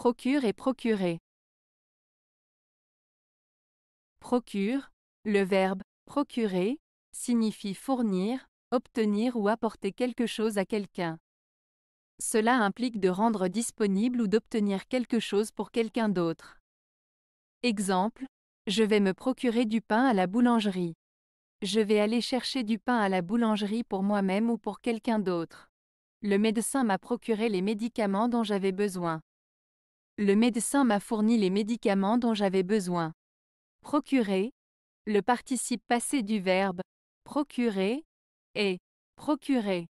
Procure et procurer. Procure, le verbe procurer, signifie fournir, obtenir ou apporter quelque chose à quelqu'un. Cela implique de rendre disponible ou d'obtenir quelque chose pour quelqu'un d'autre. Exemple, je vais me procurer du pain à la boulangerie. Je vais aller chercher du pain à la boulangerie pour moi-même ou pour quelqu'un d'autre. Le médecin m'a procuré les médicaments dont j'avais besoin. Le médecin m'a fourni les médicaments dont j'avais besoin. Procurer, le participe passé du verbe procurer est procurer.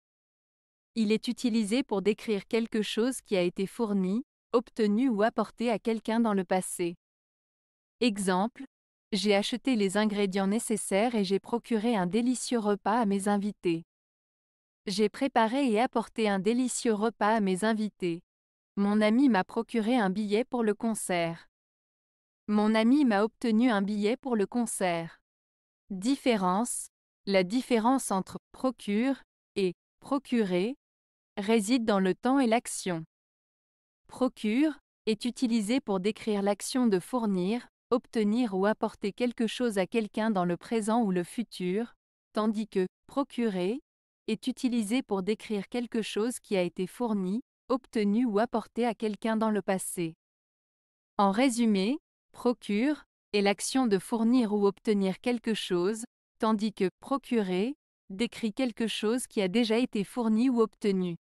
Il est utilisé pour décrire quelque chose qui a été fourni, obtenu ou apporté à quelqu'un dans le passé. Exemple, j'ai acheté les ingrédients nécessaires et j'ai procuré un délicieux repas à mes invités. J'ai préparé et apporté un délicieux repas à mes invités. Mon ami m'a procuré un billet pour le concert. Mon ami m'a obtenu un billet pour le concert. Différence. La différence entre procure et procurer réside dans le temps et l'action. Procure est utilisé pour décrire l'action de fournir, obtenir ou apporter quelque chose à quelqu'un dans le présent ou le futur, tandis que procurer est utilisé pour décrire quelque chose qui a été fourni, obtenu ou apporté à quelqu'un dans le passé. En résumé, procure est l'action de fournir ou obtenir quelque chose, tandis que procurer décrit quelque chose qui a déjà été fourni ou obtenu.